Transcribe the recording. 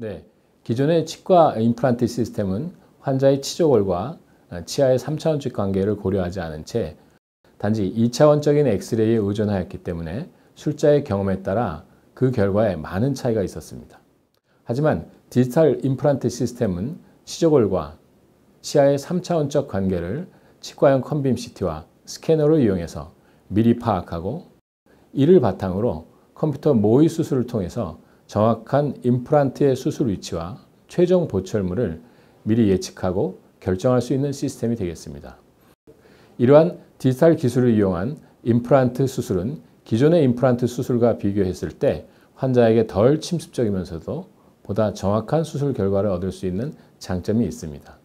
네, 기존의 치과 임플란트 시스템은 환자의 치조골과 어, 치아의 3차원적 관계를 고려하지 않은 채 단지 2차원적인 엑스레이에 의존하였기 때문에 술자의 경험에 따라 그 결과에 많은 차이가 있었습니다. 하지만 디지털 임플란트 시스템은 치조골과 치아의 3차원적 관계를 치과형 컨빔 CT와 스캐너를 이용해서 미리 파악하고 이를 바탕으로 컴퓨터 모의 수술을 통해서 정확한 임플란트의 수술 위치와 최종 보철물을 미리 예측하고 결정할 수 있는 시스템이 되겠습니다. 이러한 디지털 기술을 이용한 임플란트 수술은 기존의 임플란트 수술과 비교했을 때 환자에게 덜 침습적이면서도 보다 정확한 수술 결과를 얻을 수 있는 장점이 있습니다.